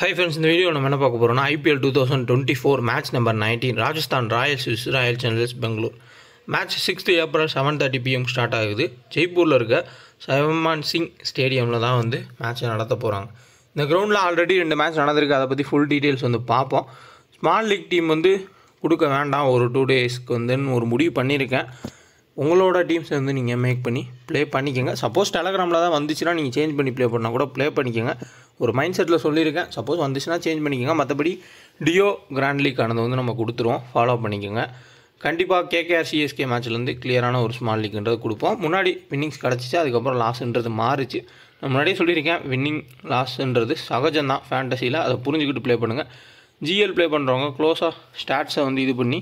hi friends இந்த video நம்ம என்ன பார்க்க போகிறோம்னா IPL two thousand twenty four match number nineteen Rajasthan Royals Royal Challengers Bangalore match sixth April seven thirty PM start ஆகுது ஜெய்ப்பூரில் இருக்க சவமான் சிங் ஸ்டேடியமில் தான் வந்து மேட்ச்சை நடத்த போகிறாங்க இந்த கிரவுண்டில் ஆல்ரெடி ரெண்டு மேட்ச் நடந்திருக்கு அதை பற்றி ஃபுல் டீட்டெயில்ஸ் வந்து பார்ப்போம் ஸ்மால் லீக் டீம் வந்து கொடுக்க வேண்டாம் ஒரு டூ டேஸ்க்கு வந்துன்னு ஒரு முடிவு பண்ணியிருக்கேன் உங்களோட டீம்ஸை வந்து நீங்கள் மேக் பண்ணி ப்ளே பண்ணிக்கோங்க சப்போஸ் டெலகிராமில் தான் வந்துச்சுன்னா நீங்கள் சேஞ்ச் பண்ணி ப்ளே பண்ணால் கூட ப்ளே பண்ணிக்கோங்க ஒரு மைண்ட் செட்டில் சொல்லியிருக்கேன் சப்போஸ் வந்துச்சுன்னா சேஞ்ச் பண்ணிக்கோங்க மற்றபடி டியோ கிராண்ட் லீக் ஆனது வந்து நம்ம கொடுத்துருவோம் ஃபாலோ பண்ணிக்கோங்க கண்டிப்பாக கேகேஆர் சிஎஸ்கே மேட்ச்லேருந்து கிளியரான ஒரு ஸ்மால் லீக்ன்றது கொடுப்போம் முன்னாடி வின்னிங்ஸ் கிடச்சிச்சு அதுக்கப்புறம் லாஸ்ன்றது மாறிச்சு நான் முன்னாடியே சொல்லியிருக்கேன் வின்னிங் லாஸ்ன்றது சகஜம்தான் ஃபேண்டசியில் அதை புரிஞ்சுக்கிட்டு ப்ளே பண்ணுங்கள் ஜிஎல் ப்ளே பண்ணுறவங்க க்ளோஸாக ஸ்டாட்ஸை வந்து இது பண்ணி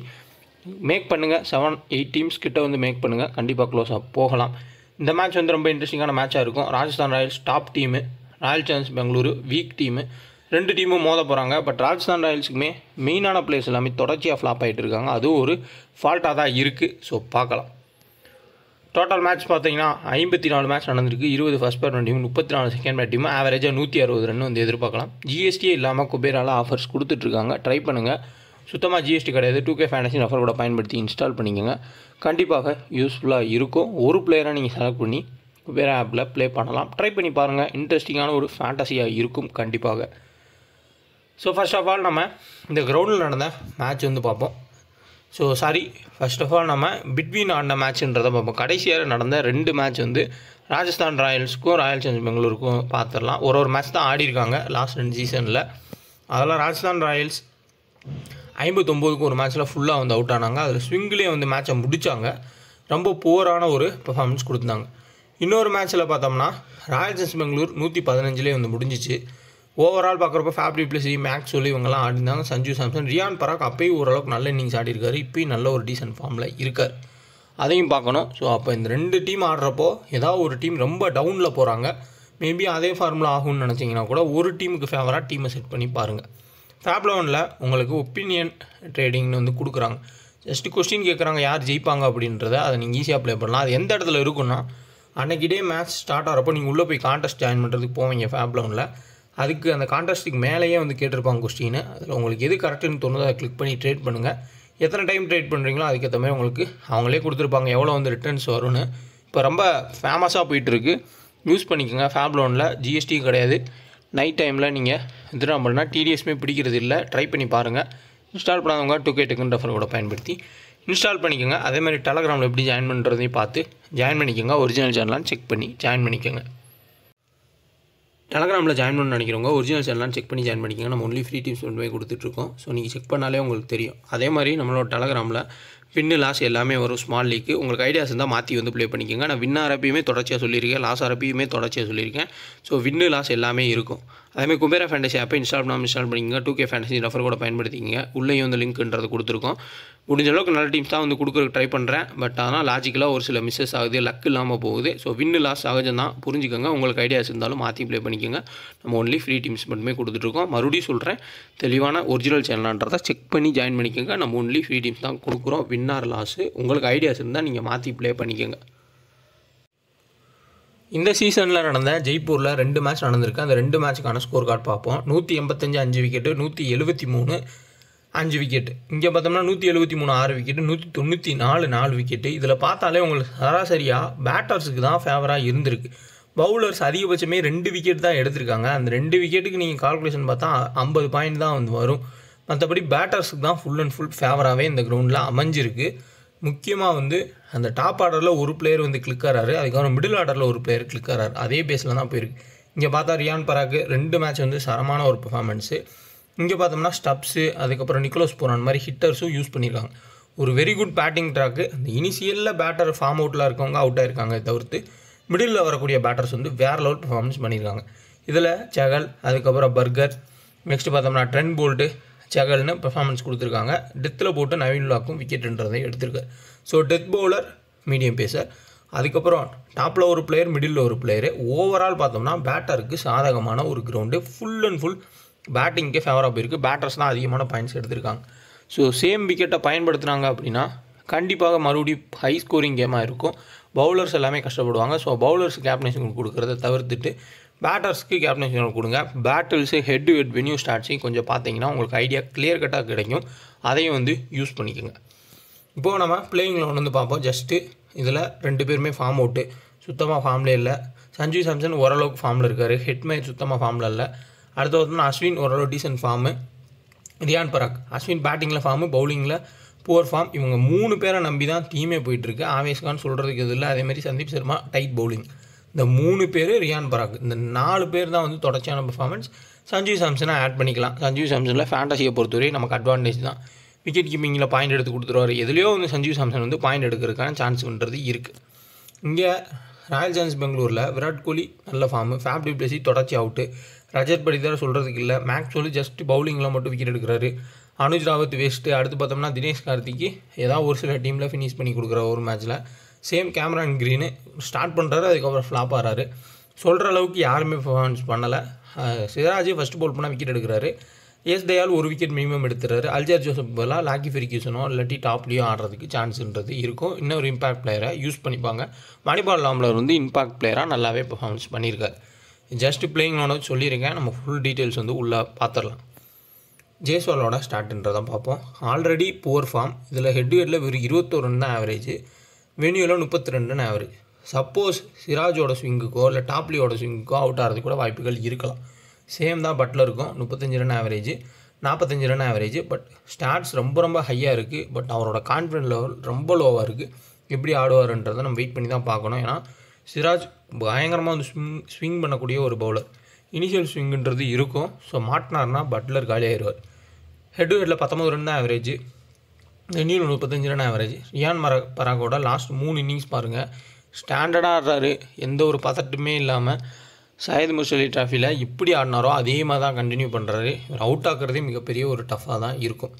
மேக் பண்ணுங்கள் செவன் எயிட் டீம்ஸ் கிட்ட வந்து மேக் பண்ணுங்கள் கண்டிப்பாக க்ளோஸ் போகலாம் இந்த மேட்ச் வந்து ரொம்ப இன்ட்ரெஸ்டிங்கான மேட்சாக இருக்கும் Rajasthan Royals top team Royal Challengers Bengaluru weak team ரெண்டு டீமும் மோத போகிறாங்க பட் ராஜஸ்தான் ராயல்ஸுக்குமே மெயினான பிளேஸ் எல்லாமே தொடர்ச்சியாக ஃப்ளாப் ஆகிட்டு இருக்காங்க அதுவும் ஒரு ஃபால்ட்டாக தான் இருக்குது ஸோ பார்க்கலாம் டோட்டல் மேட்ச் பார்த்தீங்கன்னா ஐம்பத்தி நாலு மேட்ச் நடந்திருக்கு இருபது ஃபஸ்ட் பேர் டீம் முப்பத்தி நாலு செகண்ட் பேட் டீமும் ஆவரேஜாக நூற்றி அறுபது ரன் வந்து எதிர்பார்க்கலாம் ஜிஎஸ்டியே இல்லாமல் குபேரால ஆஃபர்ஸ் கொடுத்துட்ருக்காங்க ட்ரை பண்ணுங்கள் சுத்தமாக ஜிஎஸ்டி கிடையாது டூ கே ஃபேண்டஸின் ஆஃபர் கூட பயன்படுத்தி இன்ஸ்டால் பண்ணிக்கோங்க கண்டிப்பாக யூஸ்ஃபுல்லாக இருக்கும் ஒரு பிளேயராக நீங்கள் செலக்ட் பண்ணி வேறு ஆப்பில் ப்ளே பண்ணலாம் ட்ரை பண்ணி பாருங்கள் இன்ட்ரெஸ்டிங்கான ஒரு ஃபேண்டஸியாக இருக்கும் கண்டிப்பாக ஸோ ஃபர்ஸ்ட் ஆஃப் ஆல் நம்ம இந்த கிரவுண்டில் நடந்த மேட்ச் வந்து பார்ப்போம் so sorry first of all நம்ம பிட்வீன் ஆண்ட மேட்ச்ன்றதை பார்ப்போம் கடைசியாக நடந்த ரெண்டு மேட்ச் வந்து ராஜஸ்தான் ராயல்ஸ்க்கும் ராயல் சேலஞ்சர்ஸ் பெங்களூருக்கும் பார்த்துடலாம் ஒரு ஒரு மேட்ச் தான் ஆடிருக்காங்க லாஸ்ட் ரெண்டு சீசனில் அதெல்லாம் ராஜஸ்தான் ராயல்ஸ் ஐம்பத்தொம்போதுக்கு ஒரு மேட்ச்சில் ஃபுல்லாக வந்து அவுட் ஆனாங்க அதில் ஸ்விங்கிலே வந்து மேட்ச்சை முடித்தாங்க ரொம்ப புவரான ஒரு பெர்ஃபார்மன்ஸ் கொடுத்தாங்க இன்னொரு மேட்ச்சில் பார்த்தோம்னா ராயல் ஜென்ஸ் பெங்களூர் நூற்றி பதினஞ்சுலேயே வந்து முடிஞ்சிச்சு ஓவரால் பார்க்குறப்ப ஃபேப்ரி பிளஸ் மேக்ஸ் சொல்லி இவங்கெல்லாம் ஆடிருந்தாங்க சஞ்சு சாம்சன் ரியான் பராக் அப்பயும் ஓரளவுக்கு நல்ல இன்னிங்ஸ் ஆடிருக்காரு இப்பயும் நல்ல ஒரு டீசென்ட் ஃபார்மில் இருக்கார் அதையும் பார்க்கணும் ஸோ அப்போ இந்த ரெண்டு டீம் ஆடுறப்போ ஏதாவது ஒரு டீம் ரொம்ப டவுனில் போகிறாங்க மேபி அதே ஃபார்முலா ஆகும்னு நினச்சிங்கன்னா கூட ஒரு டீமுக்கு ஃபேவராக டீமை செட் பண்ணி பாருங்கள் ஃபேப் லெவனில் உங்களுக்கு ஒப்பீனியன் ட்ரேடிங்னு வந்து கொடுக்குறாங்க ஜஸ்ட்டு கொஸ்டின் கேட்குறாங்க யார் ஜெயிப்பாங்க அப்படின்றத அதை நீங்கள் ஈஸியாக அப்ளை பண்ணலாம் அது எந்த இடத்துல இருக்குன்னா அன்றைக்கிடே மேட்ச் ஸ்டார்ட் ஆகிறப்போ நீங்கள் உள்ளே போய் கான்டெஸ்ட் ஜாயின் பண்ணுறதுக்கு போவீங்க ஃபேப் லெவனில் அதுக்கு அந்த கான்ட்ராஸ்ட்டுக்கு மேலேயே வந்து கேட்டிருப்பாங்க கொஸ்டின் அதில் உங்களுக்கு எது கரெக்டுன்னு தோணுதோ அதை கிளிக் பண்ணி ட்ரேட் பண்ணுங்கள் எத்தனை டைம் ட்ரேட் பண்ணுறீங்களோ அதுக்கேற்ற மாதிரி உங்களுக்கு அவங்களே கொடுத்துருப்பாங்க எவ்வளோ வந்து ரிட்டர்ன்ஸ் வரும்னு இப்போ ரொம்ப ஃபேமஸாக போயிட்டுருக்கு யூஸ் பண்ணிக்கோங்க ஃபேப் லோனில் கிடையாது நைட் டைமில் நீங்கள் திருநாம்பல்னா டிடிஎஸ்மே பிடிக்கிறது இல்லை ட்ரை பண்ணி பாருங்கள் இன்ஸ்டால் பண்ணாதவங்க டூ கே டெக்குன் பயன்படுத்தி இன்ஸ்டால் பண்ணிக்கோங்க அதே மாதிரி டெலகிராமில் எப்படி ஜாயின் பண்ணுறதையும் பார்த்து ஜாயின் பண்ணிக்கோங்க ஒரிஜினல் சேனலான்னு செக் பண்ணி ஜாயின் பண்ணிக்கோங்க டெலகிராமில் ஜாயின் பண்ண நினைக்கிறவங்க ஒரிஜினல் சேனலாம் செக் பண்ணி ஜாயின் பண்ணிக்கோங்க நம்ம ஒன்லி ஃப்ரீ டீம்ஸ் ஒன்றுமே கொடுத்துட்ருக்கோம் ஸோ நீங்கள் செக் பண்ணாலே உங்களுக்கு தெரியும் அதே மாதிரி நம்மளோட டெலகிராமில் வின்னு லாஸ் எல்லாமே வரும் ஸ்மால் லீக்கு உங்களுக்கு ஐடியாஸ் இருந்தால் மாற்றி வந்து ப்ளே பண்ணிக்கோங்க நான் வின் ஆரப்பியுமே தொடர்ச்சியாக சொல்லியிருக்கேன் லாஸ் ஆரப்பியுமே தொடர்ச்சியாக சொல்லியிருக்கேன் ஸோ வின்னு லாஸ் எல்லாமே இருக்கும் அதேமாதிரி குபேரா ஃபேண்டசி ஆப்பை இன்ஸ்டால் பண்ணாமல் இன்ஸ்டால் பண்ணிங்க டூ கே ஃபேண்டசி ரெஃபர் கூட பயன்படுத்திங்க உள்ளேயும் வந்து லிங்க்ன்றது கொடுத்துருக்கோம் முடிஞ்ச அளவுக்கு நல்ல டீம்ஸ் தான் வந்து கொடுக்குறதுக்கு ட்ரை பண்ணுறேன் பட் ஆனால் லாஜிக்கலாக ஒரு சில மிஸ்ஸஸ் ஆகுது லக் இல்லாமல் போகுது ஸோ வின்னு லாஸ் சகஜம் தான் புரிஞ்சுக்கோங்க உங்களுக்கு ஐடியாஸ் இருந்தாலும் மாற்றி ப்ளே பண்ணிக்கோங்க நம்ம ஒன்லி ஃப்ரீ டீம்ஸ் மட்டுமே கொடுத்துட்ருக்கோம் மறுபடியும் சொல்கிறேன் தெளிவான ஒரிஜினல் சேனலான்றதை செக் பண்ணி ஜாயின் பண்ணிக்கோங்க நம்ம ஒன்லி ஃப்ரீ டீம்ஸ் தான் கொடுக்குறோம் வின் ஆர் லாஸு உங்களுக்கு ஐடியாஸ் இருந்தால் நீங்கள் மாற்றி ப்ளே பண்ணிக்கோங்க இந்த சீசனில் நடந்த ஜெய்ப்பூரில் ரெண்டு மேட்ச் நடந்திருக்கு அந்த ரெண்டு மேட்ச்சுக்கான ஸ்கோர் கார்டு பார்ப்போம் நூற்றி எண்பத்தஞ்சு அஞ்சு விக்கெட்டு நூற்றி எழுபத்தி மூணு அஞ்சு விக்கெட்டு இங்கே பார்த்தோம்னா நூற்றி எழுபத்தி மூணு ஆறு விக்கெட்டு நூற்றி தொண்ணூற்றி நாலு நாலு விக்கெட்டு இதில் பார்த்தாலே உங்களுக்கு சராசரியாக பேட்டர்ஸுக்கு தான் ஃபேவராக இருந்திருக்கு பவுலர்ஸ் அதிகபட்சமே ரெண்டு விக்கெட் தான் எடுத்திருக்காங்க அந்த ரெண்டு விக்கெட்டுக்கு நீங்கள் கால்குலேஷன் பார்த்தா ஐம்பது பாயிண்ட் தான் வந்து வரும் மற்றபடி பேட்டர்ஸுக்கு தான் ஃபுல் அண்ட் ஃபுல் ஃபேவராகவே இந்த கிரவுண்டில் அமைஞ்சிருக்கு முக்கியமாக வந்து அந்த டாப் ஆர்டரில் ஒரு பிளேயர் வந்து கிளிக் ஆகிறாரு அதுக்கப்புறம் மிடில் ஆர்டரில் ஒரு பிளேயர் கிளிக் ஆகிறாரு அதே பேஸில் தான் போயிருக்கு இங்கே பார்த்தா ரியான் பராக்கு ரெண்டு மேட்ச் வந்து சரமான ஒரு பர்ஃபார்மென்ஸு இங்கே பார்த்தோம்னா ஸ்டப்ஸு அதுக்கப்புறம் நிக்கோலஸ் போரான் மாதிரி ஹிட்டர்ஸும் யூஸ் பண்ணியிருக்காங்க ஒரு வெரி குட் பேட்டிங் ட்ராக்கு அந்த இனிஷியலில் பேட்டர் ஃபார்ம் அவுட்டில் இருக்கவங்க அவுட் ஆகிருக்காங்க தவிர்த்து மிடில் வரக்கூடிய பேட்டர்ஸ் வந்து வேறு லெவல் பர்ஃபார்மன்ஸ் பண்ணியிருக்காங்க இதில் செகல் அதுக்கப்புறம் பர்கர் நெக்ஸ்ட் பார்த்தோம்னா ட்ரெண்ட் போல்ட்டு சகல்னு பெர்ஃபார்மன்ஸ் கொடுத்துருக்காங்க டெத்தில் போட்டு நவீன் லாக்கும் விக்கெட்டுன்றதையும் எடுத்திருக்காரு so death bowler medium pacer அதுக்கப்புறம் டாப்பில் ஒரு பிளேயர் மிடில் ஒரு பிளேயரு ஓவரால் பார்த்தோம்னா பேட்டருக்கு சாதகமான ஒரு கிரவுண்டு ஃபுல் அண்ட் ஃபுல் பேட்டிங்க்கே ஃபேவராக போயிருக்கு பேட்டர்ஸ் தான் அதிகமான பாயிண்ட்ஸ் எடுத்திருக்காங்க ஸோ சேம் விக்கெட்டை பயன்படுத்துனாங்க அப்படின்னா கண்டிப்பாக மறுபடியும் ஹை ஸ்கோரிங் கேமாக இருக்கும் பவுலர்ஸ் எல்லாமே கஷ்டப்படுவாங்க ஸோ பவுலர்ஸ் கேப்டனேஷன் கொடுக்குறத தவிர்த்துட்டு பேட்டர்ஸ்க்கு கேப்டன்ஷிப் கொடுங்க பேட்டில்ஸு ஹெட் ஹெட் வென்யூ ஸ்டார்ட்ஸையும் கொஞ்சம் பார்த்தீங்கன்னா உங்களுக்கு ஐடியா கிளியர் கட்டாக கிடைக்கும் அதையும் வந்து யூஸ் பண்ணிக்கோங்க இப்போது நம்ம பிளேயிங் லோன் வந்து பார்ப்போம் ஜஸ்ட்டு இதில் ரெண்டு பேருமே ஃபார்ம் அவுட்டு சுத்தமாக ஃபார்ம்லேயே இல்லை சஞ்சீவ் சாம்சன் ஓரளவுக்கு ஃபார்மில் இருக்கார் ஹெட்மே சுத்தமாக ஃபார்மில் இல்லை அடுத்து பார்த்தோம்னா அஸ்வின் ஓரளவு டீசன்ட் ஃபார்மு ரியான் பராக் அஸ்வின் பேட்டிங்கில் ஃபார்மு பவுலிங்கில் புவர் ஃபார்ம் இவங்க மூணு பேரை நம்பி தான் டீமே போயிட்டுருக்கு ஆவேஷ்கான் சொல்கிறதுக்கு இது இல்லை அதேமாதிரி சந்தீப் சர்மா டைட் பவுலிங் இந்த மூணு பேர் ரியான் பராக் இந்த நாலு பேர் தான் வந்து தொடர்ச்சியான பர்ஃபார்மன்ஸ் சஞ்சீவ் சாம்சனை ஆட் பண்ணிக்கலாம் சஞ்சீவ் சாம்சனில் ஃபேண்டசியை பொறுத்தவரை நமக்கு அட்வான்டேஜ் தான் விக்கெட் கீப்பிங்கில் பாயிண்ட் எடுத்து கொடுத்துருவார் எதுலேயோ வந்து சஞ்சீவ் சாம்சன் வந்து பாயிண்ட் எடுக்கிறதுக்கான சான்ஸ்ன்றது இருக்குது இங்கே ராயல் சேலஞ்ச் பெங்களூரில் விராட் கோலி நல்ல ஃபார்மு ஃபேப் டிப்ளஸி தொடர்ச்சி அவுட்டு ரஜத் படிதார் சொல்கிறதுக்கு இல்லை மேக்ஸ் வந்து ஜஸ்ட் பவுலிங்கில் மட்டும் விக்கெட் எடுக்கிறாரு அனுஜ் ராவத் வேஸ்ட்டு அடுத்து பார்த்தோம்னா தினேஷ் கார்த்திக்கு ஏதாவது ஒரு சில டீமில் ஃபினிஷ் பண்ணி கொடுக்குற ஒரு மேட்ச்சில் same Cameron and Green start பண்ணுறாரு அதுக்கப்புறம் ஃப்ளாப் ஆகிறாரு சொல்கிற அளவுக்கு யாருமே பர்ஃபார்மன்ஸ் பண்ணலை சிராஜே ஃபஸ்ட்டு போல் பண்ணால் விக்கெட் எடுக்கிறாரு எஸ் தயால் ஒரு விக்கெட் மினிமம் எடுத்துறாரு அல்ஜர் ஜோசப் பதிலாக லாக்கி ஃபெரிக்யூசனோ இல்லாட்டி டாப்லேயோ ஆடுறதுக்கு சான்ஸ்ன்றது இருக்கும் இன்னும் ஒரு இம்பாக்ட் பிளேயரை யூஸ் பண்ணிப்பாங்க மணிபால் லாம்லர் வந்து இம்பாக்ட் பிளேயராக நல்லாவே பர்ஃபார்மன்ஸ் பண்ணியிருக்காரு ஜஸ்ட் பிளேயிங் ஒன்று சொல்லியிருக்கேன் நம்ம ஃபுல் டீட்டெயில்ஸ் வந்து உள்ளே பார்த்துடலாம் ஜேஸ்வாலோட ஸ்டார்ட்ன்றதான் பார்ப்போம் ஆல்ரெடி புவர் ஃபார்ம் இதில் ஹெட் ஹெட்டில் வெறும் இருபத்தோரு தான் ஆவரேஜ் வெனியூவில் முப்பத்தி ரெண்டுன்னு ஆவரேஜ் சப்போஸ் சிராஜோட ஸ்விங்குக்கோ இல்லை டாப்லியோட ஸ்விங்குக்கோ அவுட் ஆகிறது கூட வாய்ப்புகள் இருக்கலாம் சேம் தான் இருக்கும் முப்பத்தஞ்சு ரன் ஆவரேஜ் நாற்பத்தஞ்சு ரன் ஆவரேஜ் பட் ஸ்டாட்ஸ் ரொம்ப ரொம்ப ஹையாக இருக்குது பட் அவரோட கான்ஃபிடன்ட் லெவல் ரொம்ப லோவாக இருக்குது எப்படி ஆடுவார்ன்றதை நம்ம வெயிட் பண்ணி தான் பார்க்கணும் ஏன்னா சிராஜ் பயங்கரமாக வந்து ஸ்விங் ஸ்விங் பண்ணக்கூடிய ஒரு பவுலர் இனிஷியல் ஸ்விங்குன்றது இருக்கும் ஸோ மாட்டினார்னா பட்லர் காலி ஹெட் டு ஹெட்டில் பத்தொம்பது ரன் தான் ஆவரேஜ் ரெண்டு முப்பத்தஞ்சு ரன் ஆவரேஜ் ரியான் மர பராகோட லாஸ்ட் மூணு இன்னிங்ஸ் பாருங்கள் ஸ்டாண்டர்டாக ஆடுறாரு எந்த ஒரு பதட்டமே இல்லாமல் சையத் முஷலி ட்ராஃபியில் எப்படி ஆடினாரோ அதே மாதிரி தான் கண்டினியூ பண்ணுறாரு இவர் அவுட் ஆக்குறதே மிகப்பெரிய ஒரு டஃப்பாக தான் இருக்கும்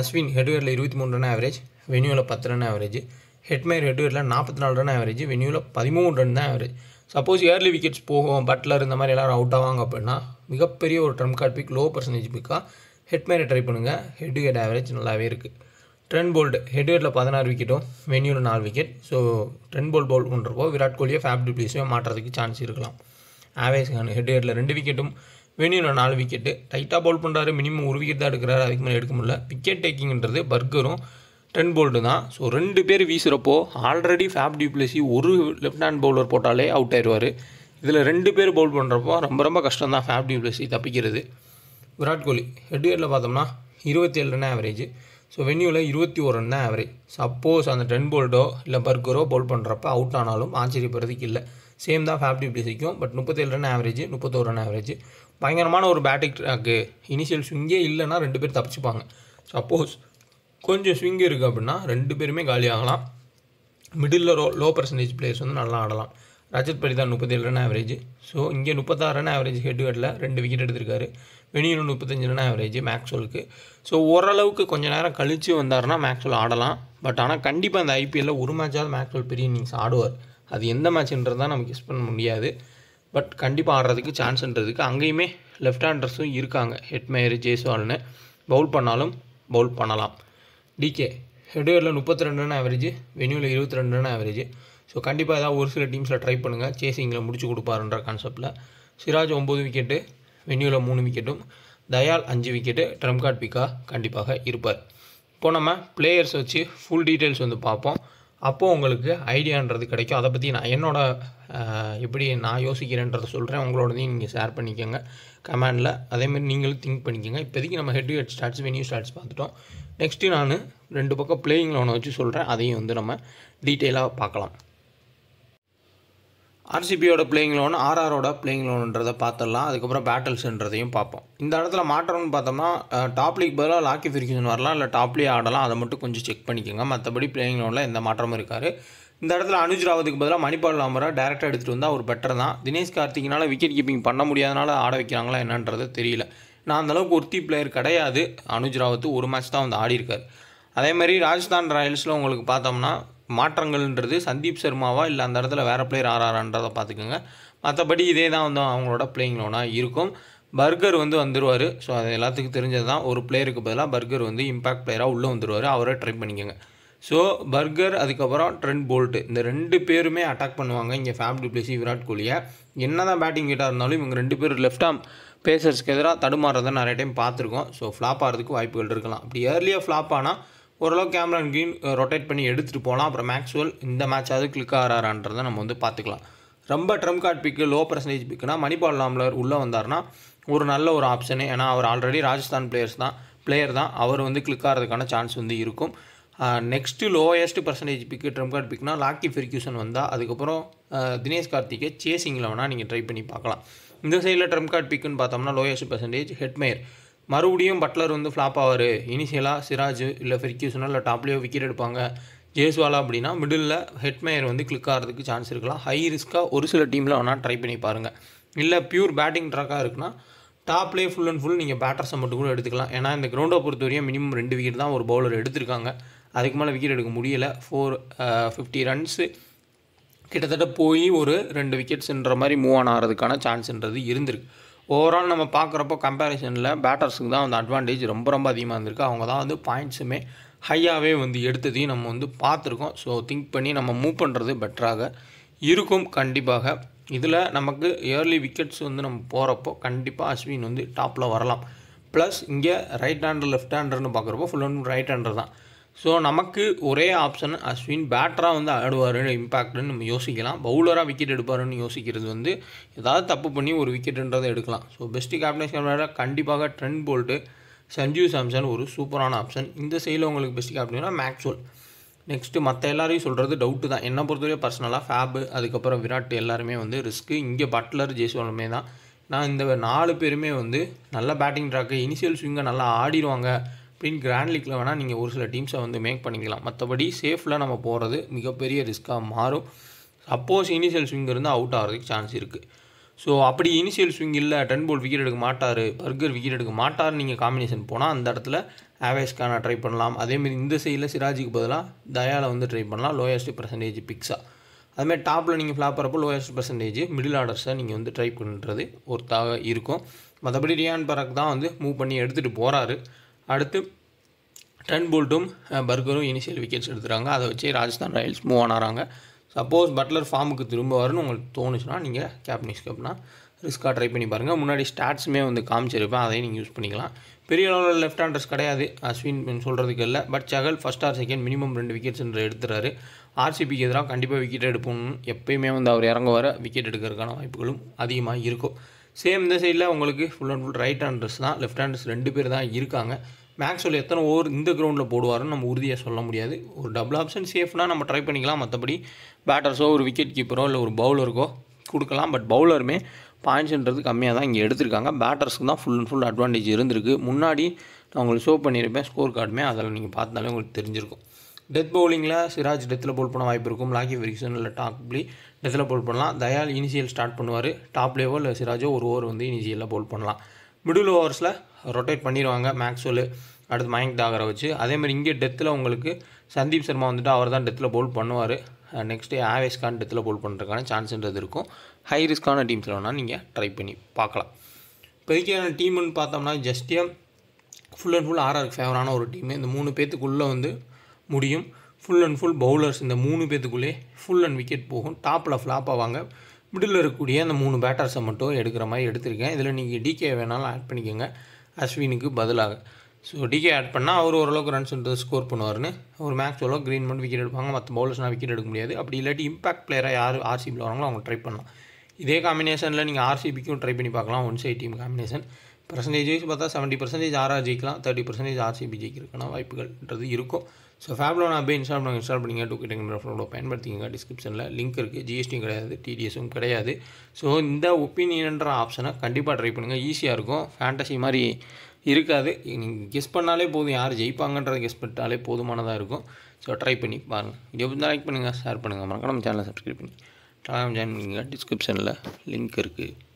அஸ்வின் ஹெட்வேரில் இருபத்தி மூணு ரன் ஆவரேஜ் வென்யூவில் பத்து ரன் ஆவரேஜ் ஹெட்மேர் ஹெட்வேரில் நாற்பத்தி நாலு ரன் ஆவரேஜ் வெனியூவில் பதிமூணு ரன் தான் ஆவரேஜ் சப்போஸ் ஏர்லி விக்கெட்ஸ் போகும் பட்லர் இந்த மாதிரி எல்லோரும் அவுட் ஆவாங்க அப்படின்னா மிகப்பெரிய ஒரு trump card pick low percentage பிக்காக ஹெட்மேரை ட்ரை பண்ணுங்கள் ஹெட் ஹெட் ஆவரேஜ் நல்லாவே இருக்குது ட்ரெண்ட் போல்டு ஹெட்வேரில் பதினாறு விக்கெட்டும் வென்யூவில் நாலு wicket so Trent Boult bowl பண்ணுறப்போ விராட் கோலியை ஃபேப் டிப்ளீஸையும் மாற்றுறதுக்கு சான்ஸ் இருக்கலாம் ஆவேஸ் கான் ஹெட்வேரில் ரெண்டு விக்கெட்டும் வெனியூவில் நாலு விக்கெட்டு டைட்டாக பவுல் பண்ணுறாரு மினிமம் ஒரு விக்கெட் தான் எடுக்கிறாரு அதுக்கு மேலே எடுக்க முடியல விக்கெட் டேக்கிங்கிறது பர்கரும் ட்ரெண்ட் போல்டு தான் ஸோ ரெண்டு பேர் வீசுகிறப்போ ஆல்ரெடி ஃபேப் டிப்ளசி ஒரு லெஃப்ட் ஹேண்ட் பவுலர் போட்டாலே அவுட் ஆயிடுவார் இதில் ரெண்டு பேர் பவுல் பண்ணுறப்போ ரொம்ப ரொம்ப கஷ்டம் தான் ஃபேப் டிப்ளசி தப்பிக்கிறது விராட் கோலி ஹெட்வேரில் பார்த்தோம்னா இருபத்தி ஏழு ரன் ஆவரேஜ் ஸோ வென்யூவில் இருபத்தி ஓரன் தான் ஆவரேஜ் சப்போஸ் அந்த டென் போல்டோ இல்லை பர்கரோ போல் பண்ணுறப்ப அவுட் ஆனாலும் ஆச்சரியப்படுறதுக்கு இல்லை சேம் தான் ஃபேப்டி பிளேசிக்கும் பட் முப்பத்தேழு ரன் ஆவரேஜ் முப்பத்தோரு ரன் ஆவரேஜ் பயங்கரமான ஒரு பேட்டிங் ட்ராக்கு இனிஷியல் ஸ்விங்கே இல்லைன்னா ரெண்டு பேர் தப்பிச்சுப்பாங்க சப்போஸ் கொஞ்சம் ஸ்விங் இருக்குது அப்படின்னா ரெண்டு பேருமே காலியாகலாம் middle row low percentage players வந்து நல்லா ஆடலாம் ரஜத் பரிதா முப்பத்தேழு ரன் ஆவரேஜ் ஸோ இங்கே முப்பத்தாறு ரன் ஆவரேஜ் ஹெட்வேர்டில் ரெண்டு விக்கெட் எடுத்திருக்காரு வெளியூர் முப்பத்தஞ்சு ரன் ஆவரேஜ் மேக்ஸ்வெலுக்கு ஸோ ஓரளவுக்கு கொஞ்சம் நேரம் கழித்து வந்தார்னா மேக்ஸ்வெல் ஆடலாம் பட் ஆனால் கண்டிப்பாக அந்த ஐபிஎல்லில் ஒரு மேட்சாவது மேக்ஸ்வெல் பெரிய இன்னிங்ஸ் ஆடுவார் அது எந்த தான் நமக்கு கெஸ் பண்ண முடியாது பட் கண்டிப்பாக ஆடுறதுக்கு சான்ஸ்ன்றதுக்கு அங்கேயுமே லெஃப்ட் ஹேண்டர்ஸும் இருக்காங்க ஹெட்மேயர் ஜெய்ஸ்வால்னு பவுல் பண்ணாலும் பவுல் பண்ணலாம் டிகே ஹெட்வேரில் முப்பத்தி ரெண்டு ரன் ஆவரேஜ் வெனியூவில் இருபத்தி ரெண்டு ரன் ஆவரேஜ் ஸோ கண்டிப்பாக ஏதாவது ஒரு சில டீம்ஸில் ட்ரை பண்ணுங்கள் சேசிங்கில் முடிச்சு கொடுப்பாருன்ற கான்செப்ட்டில் சிராஜ் ஒம்பது விக்கெட்டு வென்யூவில் மூணு விக்கெட்டும் தயால் அஞ்சு விக்கெட்டு ட்ரம்கார்ட் பிக்கா கண்டிப்பாக இருப்பார் இப்போ நம்ம பிளேயர்ஸ் வச்சு ஃபுல் டீட்டெயில்ஸ் வந்து பார்ப்போம் அப்போது உங்களுக்கு ஐடியான்றது கிடைக்கும் அதை பற்றி நான் என்னோட எப்படி நான் யோசிக்கிறேன்றதை சொல்கிறேன் உங்களோடதையும் நீங்கள் ஷேர் பண்ணிக்கோங்க கமெண்டில் அதேமாதிரி நீங்களும் திங்க் பண்ணிக்கோங்க இப்போதைக்கு நம்ம head head stats venue stats பார்த்துட்டோம் நெக்ஸ்ட்டு நான் ரெண்டு பக்கம் பிளேயிங்கில் ஒன்று வச்சு சொல்கிறேன் அதையும் வந்து நம்ம டீட்டெயிலாக பார்க்கலாம் ஆர்சிபியோட பிளேயிங் லோன் ஆர்ஆரோட பிளேயிங் லோன்ன்றதை பார்த்துடலாம் அதுக்கப்புறம் பேட்டல்ஸ்ன்றதையும் பார்ப்போம் இந்த இடத்துல மாற்றம்னு பார்த்தோம்னா டாப் லீக் பதிலாக லாக்கி ஃபிரிக்யூஷன் வரலாம் இல்லை டாப்லேயே ஆடலாம் அதை மட்டும் கொஞ்சம் செக் பண்ணிக்கோங்க மற்றபடி பிளேயிங் லோனில் எந்த மாற்றமும் இருக்கார் இந்த இடத்துல அனுஜ் ராவத்துக்கு பதிலாக மணிபால் லாமரா டேரெக்டாக எடுத்துகிட்டு வந்தால் ஒரு பெட்டர் தான் தினேஷ் கார்த்திக்னால விக்கெட் கீப்பிங் பண்ண முடியாதனால ஆட வைக்கிறாங்களா என்னன்றது தெரியல நான் அந்தளவுக்கு ஒருத்தி பிளேயர் கிடையாது அனுஜ் ராவத்து ஒரு மேட்ச் தான் வந்து இருக்கார் அதே மாதிரி ராஜஸ்தான் ராயல்ஸில் உங்களுக்கு பார்த்தோம்னா மாற்றங்கள்ன்றது சந்தீப் சர்மாவா இல்லை அந்த இடத்துல வேறு பிளேயர் ஆறாரான்றதை பார்த்துக்கோங்க மற்றபடி இதே தான் வந்து அவங்களோட பிளேயிங் லோனாக இருக்கும் பர்கர் வந்து வந்துடுவார் ஸோ அது எல்லாத்துக்கும் தெரிஞ்சது தான் ஒரு பிளேயருக்கு பதிலாக பர்கர் வந்து இம்பாக்ட் பிளேயராக உள்ளே வந்துடுவார் அவரே ட்ரை பண்ணிக்கோங்க ஸோ பர்கர் அதுக்கப்புறம் ட்ரெண்ட் போல்ட்டு இந்த ரெண்டு பேருமே அட்டாக் பண்ணுவாங்க இங்கே ஃபேமிலி பிளேசி விராட் கோலியை என்ன தான் பேட்டிங் கிட்டாக இருந்தாலும் இவங்க ரெண்டு பேர் லெஃப்ட் ஆம் பேசர்ஸ்க்கு எதிராக தடுமாறுறதை நிறைய டைம் பார்த்துருக்கோம் ஸோ ஃப்ளாப் ஆகிறதுக்கு வாய்ப்புகள் இருக்கலாம் அப்படி ஏர்லியாக ஃப்ளாப் ஆனால் ஓரளவு கேமரான் க்ரீன் ரொட்டேட் பண்ணி எடுத்துகிட்டு போகலாம் அப்புறம் மேக்ஸ்வல் இந்த மேட்சாவது கிளிக் ஆகிறாரான்றத நம்ம வந்து பார்த்துக்கலாம் ரொம்ப trump card pick low percentage பிக்குனா மணிபால் நாம்லர் உள்ளே வந்தார்னா ஒரு நல்ல ஒரு ஆப்ஷனு ஏன்னா அவர் ஆல்ரெடி ராஜஸ்தான் பிளேயர்ஸ் தான் பிளேயர் தான் அவர் வந்து கிளிக் ஆகிறதுக்கான சான்ஸ் வந்து இருக்கும் next lowest percentage pick trump card பிக்னா லாக்கி ஃபெர்க்யூசன் வந்தால் அதுக்கப்புறம் தினேஷ் கார்த்திகை சேசிங்கில் வேணால் நீங்கள் ட்ரை பண்ணி பார்க்கலாம் இந்த சைடில் ட்ரம் கார்ட் பிக்குன்னு பார்த்தோம்னா லோயஸ்ட் பர்சன்டேஜ் ஹெட்மேயர் மறுபடியும் பட்லர் வந்து ஃப்ளாப் ஆவார் இனிஷியலாக சிராஜ் இல்லை ஃபிரிக்யூசனோ இல்லை டாப்லேயோ விக்கெட் எடுப்பாங்க ஜேஸ்வாலா அப்படின்னா மிடில் ஹெட்மேயர் வந்து கிளிக் ஆகிறதுக்கு சான்ஸ் இருக்கலாம் ஹை ரிஸ்க்காக ஒரு சில டீமில் வேணால் ட்ரை பண்ணி பாருங்கள் இல்லை பியூர் பேட்டிங் ட்ராக்காக இருக்குன்னா டாப்லேயே ஃபுல் அண்ட் ஃபுல் நீங்கள் பேட்டர்ஸை மட்டும் கூட எடுத்துக்கலாம் ஏன்னா இந்த கிரௌண்டை பொறுத்தவரையும் மினிமம் ரெண்டு விக்கெட் தான் ஒரு பவுலர் எடுத்திருக்காங்க அதுக்கு மேலே விக்கெட் எடுக்க முடியலை ஃபோர் ஃபிஃப்டி ரன்ஸு கிட்டத்தட்ட போய் ஒரு ரெண்டு விக்கெட்ஸுன்ற மாதிரி மூவ் ஆன் ஆகிறதுக்கான சான்ஸ்ன்றது இருந்திருக்கு ஓவரால் நம்ம பார்க்குறப்போ கம்பேரிசனில் பேட்டர்ஸுக்கு தான் வந்து அட்வான்டேஜ் ரொம்ப ரொம்ப அதிகமாக இருந்திருக்கு அவங்க தான் வந்து பாயிண்ட்ஸுமே ஹையாகவே வந்து எடுத்ததையும் நம்ம வந்து பார்த்துருக்கோம் ஸோ திங்க் பண்ணி நம்ம மூவ் பண்ணுறது பெட்டராக இருக்கும் கண்டிப்பாக இதில் நமக்கு ஏர்லி விக்கெட்ஸ் வந்து நம்ம போகிறப்போ கண்டிப்பாக அஸ்வின் வந்து டாப்பில் வரலாம் ப்ளஸ் இங்கே ரைட் ஹேண்டர் லெஃப்ட் ஹேண்டர்னு பார்க்குறப்போ ஃபுல் அண்ட் ரைட் ஹேண்டர் தான் ஸோ நமக்கு ஒரே ஆப்ஷன் அஸ்வின் பேட்டராக வந்து ஆடுவார் இம்பாக்ட்னு நம்ம யோசிக்கலாம் பவுலராக விக்கெட் எடுப்பாருன்னு யோசிக்கிறது வந்து ஏதாவது தப்பு பண்ணி ஒரு விக்கெட்டுன்றதை எடுக்கலாம் ஸோ பெஸ்ட்டு கேப்டன்ஸ் கண்டிப்பாக ட்ரெண்ட் போல்ட்டு சஞ்சீவ் சாம்சன் ஒரு சூப்பரான ஆப்ஷன் இந்த சைடில் உங்களுக்கு பெஸ்ட் கேப்டன்னா மேக்ஸ்வல் நெக்ஸ்ட்டு மற்ற எல்லாரையும் சொல்கிறது டவுட்டு தான் என்னை பொறுத்தவரை பர்சனலாக ஃபேபு அதுக்கப்புறம் விராட் எல்லாருமே வந்து ரிஸ்க்கு இங்கே பட்லர் ஜெய்ஸ்வாலுமே தான் நான் இந்த நாலு பேருமே வந்து நல்ல பேட்டிங் ட்ராக்கு இனிஷியல் ஸ்விங்கை நல்லா ஆடிடுவாங்க ஸ்பிரிண்ட் கிராண்ட் லீக்கில் வேணால் நீங்கள் ஒரு சில டீம்ஸை வந்து மேக் பண்ணிக்கலாம் மற்றபடி சேஃபில் நம்ம போகிறது மிகப்பெரிய ரிஸ்க்காக மாறும் சப்போஸ் இனிஷியல் ஸ்விங் இருந்தால் அவுட் ஆகிறதுக்கு சான்ஸ் இருக்குது ஸோ அப்படி இனிஷியல் ஸ்விங் இல்லை டென் போல் விக்கெட் எடுக்க மாட்டார் பர்கர் விக்கெட் எடுக்க மாட்டார் நீங்கள் காம்பினேஷன் போனால் அந்த இடத்துல ஆவேஷ்கான ட்ரை பண்ணலாம் அதேமாரி இந்த சைடில் சிராஜுக்கு பதிலாக தயாவில் வந்து ட்ரை பண்ணலாம் லோயஸ்ட் பர்சன்டேஜ் பிக்ஸாக அதுமாதிரி டாப்பில் நீங்கள் ஃப்ளாப் வரப்போ லோயஸ்ட் பர்சன்டேஜ் மிடில் ஆர்டர்ஸை நீங்கள் வந்து ட்ரை பண்ணுறது ஒருத்தாக இருக்கும் மற்றபடி ரியான் பரக் தான் வந்து மூவ் பண்ணி எடுத்துகிட்டு போகிறாரு அடுத்து ட்ரெண்ட் போல்ட்டும் பர்கரும் இனிஷியல் விக்கெட்ஸ் எடுத்துகிறாங்க அதை வச்சு ராஜஸ்தான் ராயல்ஸ் மூவ் ஆன் ஆகிறாங்க சப்போஸ் பட்லர் ஃபார்முக்கு திரும்ப வரணும்னு உங்களுக்கு தோணுச்சுன்னா நீங்கள் கேப்னிஸ் கப்னா ரிஸ்க்காக ட்ரை பண்ணி பாருங்கள் முன்னாடி ஸ்டாட்ஸுமே வந்து காமிச்சிருப்பேன் அதையும் நீங்கள் யூஸ் பண்ணிக்கலாம் பெரிய அளவில் லெஃப்ட் ஹேண்டர்ஸ் கிடையாது அஸ்வின் சொல்கிறதுக்கு இல்லை but Chahal first or second minimum ரெண்டு விக்கெட்ஸ் என்று எடுத்துறாரு ஆர்சிபிக்கு எதிராக கண்டிப்பாக விக்கெட் எடுப்போம்னு எப்பயுமே வந்து அவர் இறங்குவார விக்கெட் எடுக்கிறதுக்கான வாய்ப்புகளும் அதிகமாக இருக்கும் சேம் இந்த சைடில் உங்களுக்கு full and full right handers தான் லெஃப்ட் ஹேண்டர்ஸ் ரெண்டு பேர் தான் இருக்காங்க மேக்ஸில் எத்தனை ஓவர் இந்த கிரவுண்டில் போடுவாருன்னு நம்ம உறுதியாக சொல்ல முடியாது ஒரு டபுள் ஆப்ஷன் சேஃப்னால் நம்ம ட்ரை பண்ணிக்கலாம் மற்றபடி பேட்டர்ஸோ ஒரு விக்கெட் கீப்பரோ இல்லை ஒரு பவுலருக்கோ கொடுக்கலாம் பட் பவுலருமே பாயிண்ட்ஸ்ன்றது கம்மியாக தான் இங்கே எடுத்திருக்காங்க பேட்டர்ஸ்க்கு தான் ஃபுல் அண்ட் ஃபுல் அட்வான்டேஜ் இருந்திருக்கு முன்னாடி நான் உங்களுக்கு ஷோ பண்ணியிருப்பேன் ஸ்கோர் கார்டுமே அதில் நீங்கள் பார்த்தாலே உங்களுக்கு தெரிஞ்சிருக்கும் டெத் பவுலிங்கில் சிராஜ் டெத்தில் போல் பண்ண வாய்ப்பு இருக்கும் லாக்கி ஃபெரிக்சன் இல்லை டாப்லி டெத்தில் போல் பண்ணலாம் தயால் இனிஷியல் ஸ்டார்ட் பண்ணுவார் டாப் லேவோ சிராஜோ ஒரு ஓவர் வந்து இனிஷியலில் போல் பண்ணலாம் மிடில் ஓவர்ஸில் ரொட்டேட் பண்ணிடுவாங்க மேக்ஸ்வெல்லு அடுத்து மயங்க் தாகரை வச்சு அதேமாதிரி இங்கே டெத்தில் உங்களுக்கு சந்தீப் சர்மா வந்துட்டு அவர் தான் டெத்தில் போல் பண்ணுவார் நெக்ஸ்ட்டு ஆவேஸ் கான் டெத்தில் போல் பண்ணுறதுக்கான சான்ஸ்ன்றது இருக்கும் ஹை ரிஸ்க்கான டீம்ஸில் வேணால் நீங்கள் ட்ரை பண்ணி பார்க்கலாம் இப்போதைக்கான டீம்னு பார்த்தோம்னா ஜஸ்டியம் ஃபுல் அண்ட் ஃபுல் ஆர்ஆர் ஃபேவரான ஒரு டீம் இந்த மூணு பேத்துக்குள்ளே வந்து முடியும் ஃபுல் அண்ட் ஃபுல் பவுலர்ஸ் இந்த மூணு பேத்துக்குள்ளே ஃபுல் அண்ட் விக்கெட் போகும் டாப்பில் ஃப்ளாப் ஆவாங்க மிடில் இருக்கக்கூடிய அந்த மூணு பேட்டர்ஸை மட்டும் எடுக்கிற மாதிரி எடுத்திருக்கேன் இதில் நீங்கள் டிகே வேணாலும் ஆட் பண்ணிக்கோங்க அஸ்வினுக்கு பதிலாக ஸோ டிகே ஆட் பண்ணால் அவர் ஓரளவுக்கு ரன்ஸ் ஸ்கோர் பண்ணுவார்னு ஒரு மேக்ஸ் ஓரளவு க்ரீன் மட்டும் விக்கெட் எடுப்பாங்க மற்ற பவுலர்ஸ்னால் விக்கெட் எடுக்க முடியாது அப்படி இல்லாட்டி இம்பாக்ட் பிளேயராக யார் ஆர்சிபியில் வராங்களோ அவங்க ட்ரை பண்ணலாம் இதே காம்பினேஷனில் நீங்கள் ஆர்சிபிக்கும் ட்ரை பண்ணி பார்க்கலாம் one side team combination percentage wise பார்த்தா செவன்ட்டி பர்சன்டேஜ் ஆர் ஜெயிக்கலாம் தேர்ட்டி பர்சன்டேஜ் ஆர்சிபி ஜெயிக்கிறதுக்கான வாய்ப்புகள்ன்றது இருக்கும் ஸோ ஃபேப்லோன் ஆப்பே இன்ஸ்டால் பண்ணுங்க இன்ஸ்டால் பண்ணிங்க டூ கிட்டங்க ரெஃபரோட பயன்படுத்திங்க டிஸ்கிரிப்ஷனில் லிங்க் இருக்குது ஜிஎஸ்டியும் கிடையாது டிடிஎஸும் கிடையாது ஸோ இந்த ஒப்பீனியன்ற ஆப்ஷனை கண்டிப்பாக ட்ரை பண்ணுங்கள் ஈஸியாக இருக்கும் ஃபேண்டசி மாதிரி இருக்காது நீங்கள் கெஸ் பண்ணாலே போதும் யார் ஜெயிப்பாங்கன்றத கெஸ் பண்ணிட்டாலே போதுமானதாக இருக்கும் ஸோ ட்ரை பண்ணி பாருங்கள் வீடியோ பிடிச்சா லைக் பண்ணுங்கள் ஷேர் பண்ணுங்கள் மறக்காம சேனலை சப்ஸ்கிரைப் பண்ணி டெலாம் ஜாயின் பண்ணிங்க டிஸ்கிரிப்ஷனில் லிங்க் இருக்குது